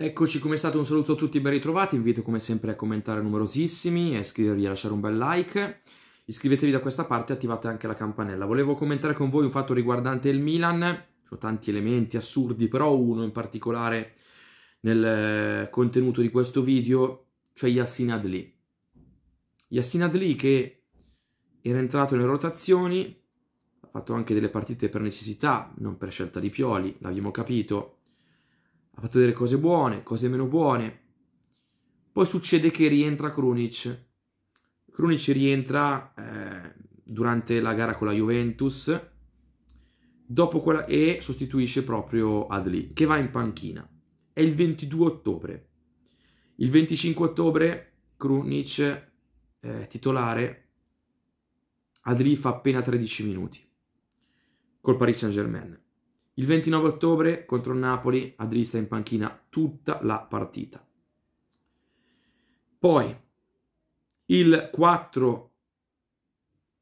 Eccoci, come è stato un saluto a tutti, ben ritrovati, vi invito come sempre a commentare numerosissimi, a iscrivervi, a lasciare un bel like, iscrivetevi da questa parte e attivate anche la campanella. Volevo commentare con voi un fatto riguardante il Milan, ho tanti elementi assurdi, però uno in particolare nel eh, contenuto di questo video, cioè Yassin Adli. Yassin Adli che era entrato nelle rotazioni, ha fatto anche delle partite per necessità, non per scelta di Pioli, l'abbiamo capito, ha fatto delle cose buone, cose meno buone. Poi succede che rientra Krunic. Krunic rientra eh, durante la gara con la Juventus dopo quella, e sostituisce proprio Adli, che va in panchina. È il 22 ottobre. Il 25 ottobre Krunic eh, titolare, Adli fa appena 13 minuti col Paris Saint-Germain. Il 29 ottobre contro il Napoli Adrista in panchina tutta la partita. Poi il 4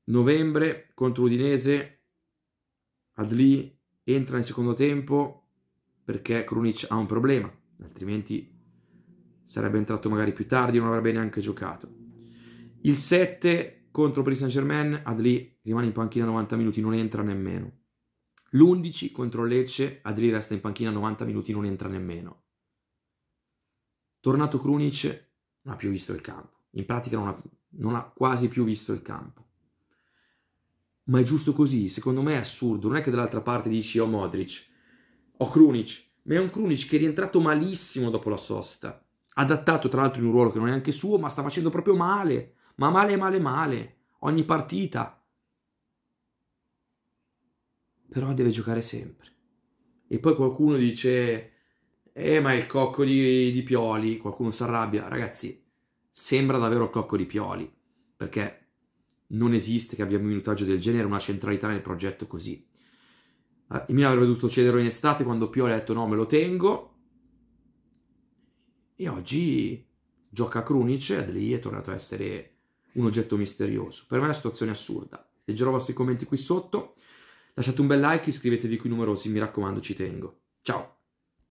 novembre contro Udinese Adli entra in secondo tempo perché Krunic ha un problema, altrimenti sarebbe entrato magari più tardi e non avrebbe neanche giocato. Il 7 contro Paris Saint Germain Adli rimane in panchina 90 minuti, non entra nemmeno. L'11 contro Lecce, Adri resta in panchina 90 minuti, non entra nemmeno. Tornato Krunic, non ha più visto il campo. In pratica non ha, non ha quasi più visto il campo. Ma è giusto così, secondo me è assurdo. Non è che dall'altra parte dici oh Modric, ho oh Krunic, ma è un Krunic che è rientrato malissimo dopo la sosta. Adattato tra l'altro in un ruolo che non è anche suo, ma sta facendo proprio male. Ma male, male, male. Ogni partita però deve giocare sempre. E poi qualcuno dice, eh ma è il cocco di, di Pioli, qualcuno si arrabbia, ragazzi, sembra davvero il cocco di Pioli, perché non esiste che abbia un minutaggio del genere, una centralità nel progetto così. Ah, il Milan avrebbe dovuto cederlo in estate quando Pioli ha detto no, me lo tengo. E oggi gioca a Krunic e lì è tornato a essere un oggetto misterioso. Per me è una situazione assurda. Leggerò i vostri commenti qui sotto. Lasciate un bel like, iscrivetevi qui numerosi, mi raccomando, ci tengo. Ciao!